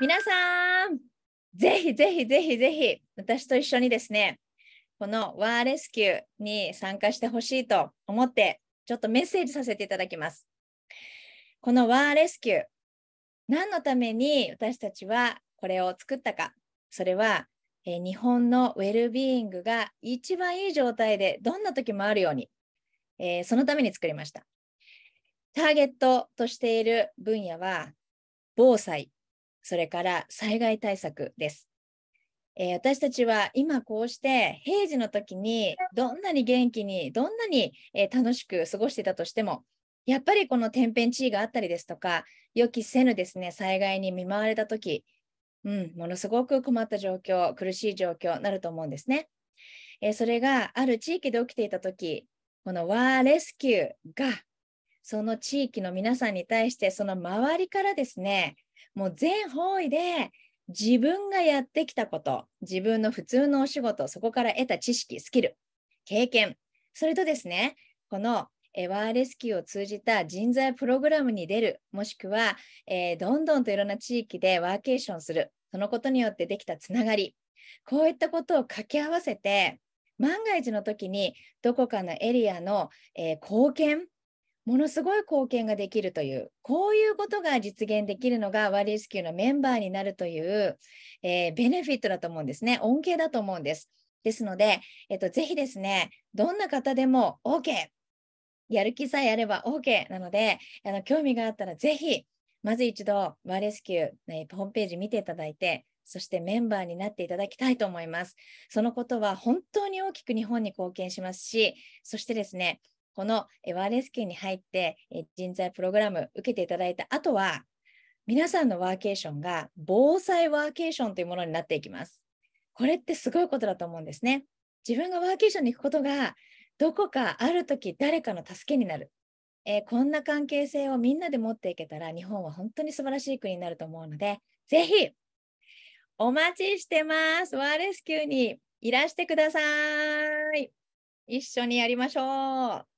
皆さん、ぜひぜひぜひぜひ、私と一緒にですね、このワーレスキューに参加してほしいと思って、ちょっとメッセージさせていただきます。このワーレスキュー、何のために私たちはこれを作ったか、それは、え日本のウェルビーイングが一番いい状態でどんな時もあるように、えー、そのために作りました。ターゲットとしている分野は防災、それから災害対策です。えー、私たちは今こうして平時の時にどんなに元気にどんなに、え楽しく過ごしてたとしてもやっぱりこの天変地異があったりですとか予期せぬですね災害に見舞われた時、うん、ものすごく困った状況苦しい状況になると思うんですね。えー、それがある地域で起きていた時このワーレスキューがその地域の皆さんに対してその周りからですねもう全方位で自分がやってきたこと、自分の普通のお仕事、そこから得た知識、スキル、経験、それとですね、このエワーレスキューを通じた人材プログラムに出る、もしくは、えー、どんどんといろんな地域でワーケーションする、そのことによってできたつながり、こういったことを掛け合わせて、万が一の時にどこかのエリアの、えー、貢献ものすごい貢献ができるというこういうことが実現できるのがワリスキューのメンバーになるという、えー、ベネフィットだと思うんですね恩恵だと思うんですですので、えっと、ぜひですねどんな方でも OK やる気さえあれば OK なのであの興味があったらぜひまず一度ワレスキュー、えー、ホームページ見ていただいてそしてメンバーになっていただきたいと思います。そのことは本当に大きく日本に貢献しますし、そしてですね、このワーレスキューに入って人材プログラム受けていただいた後は、皆さんのワーケーションが防災ワーケーションというものになっていきます。これってすごいことだと思うんですね。自分がワーケーションに行くことが、どこかある時誰かの助けになる。えー、こんな関係性をみんなで持っていけたら、日本は本当に素晴らしい国になると思うので、ぜひお待ちしてます。ワーレスキューにいらしてください。一緒にやりましょう。